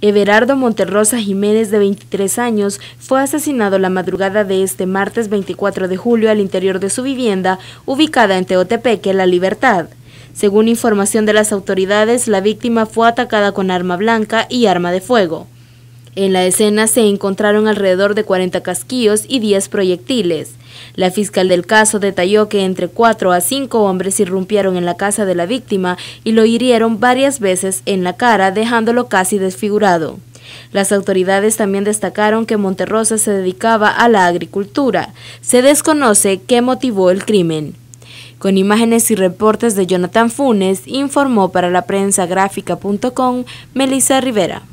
Everardo Monterrosa Jiménez, de 23 años, fue asesinado la madrugada de este martes 24 de julio al interior de su vivienda, ubicada en Teotepeque, La Libertad. Según información de las autoridades, la víctima fue atacada con arma blanca y arma de fuego. En la escena se encontraron alrededor de 40 casquillos y 10 proyectiles. La fiscal del caso detalló que entre cuatro a cinco hombres irrumpieron en la casa de la víctima y lo hirieron varias veces en la cara, dejándolo casi desfigurado. Las autoridades también destacaron que Monterrosa se dedicaba a la agricultura. Se desconoce qué motivó el crimen. Con imágenes y reportes de Jonathan Funes, informó para la prensa gráfica.com Melissa Rivera.